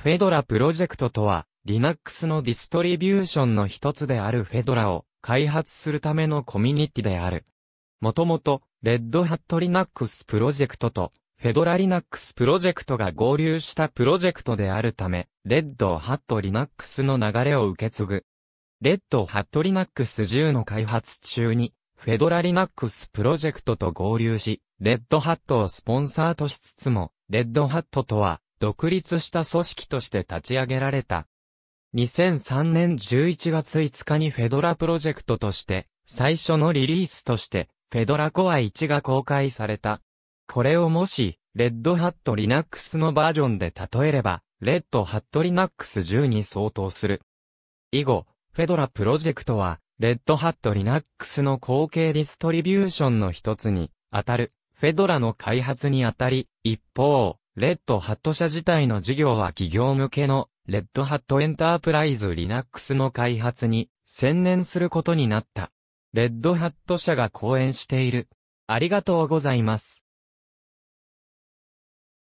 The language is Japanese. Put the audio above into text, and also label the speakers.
Speaker 1: フェドラプロジェクトとは、Linux のディストリビューションの一つであるフェドラを開発するためのコミュニティである。もともと、Red Hat Linux プロジェクトと、フェドラ Linux プロジェクトが合流したプロジェクトであるため、Red Hat Linux の流れを受け継ぐ。Red Hat Linux 10の開発中に、フェドラ Linux プロジェクトと合流し、Red Hat をスポンサーとしつつも、Red Hat とは、独立した組織として立ち上げられた。2003年11月5日にフェドラプロジェクトとして、最初のリリースとして、フェドラコア1が公開された。これをもし、レッドハットリナックスのバージョンで例えれば、レッドハットリナックス10に相当する。以後、フェドラプロジェクトは、レッドハットリナックスの後継ディストリビューションの一つに、当たる、フェドラの開発にあたり、一方、レッドハット社自体の事業は企業向けのレッドハットエンタープライズ Linux の開発に専念することになった。レッドハット社が講演している。ありがとうございます。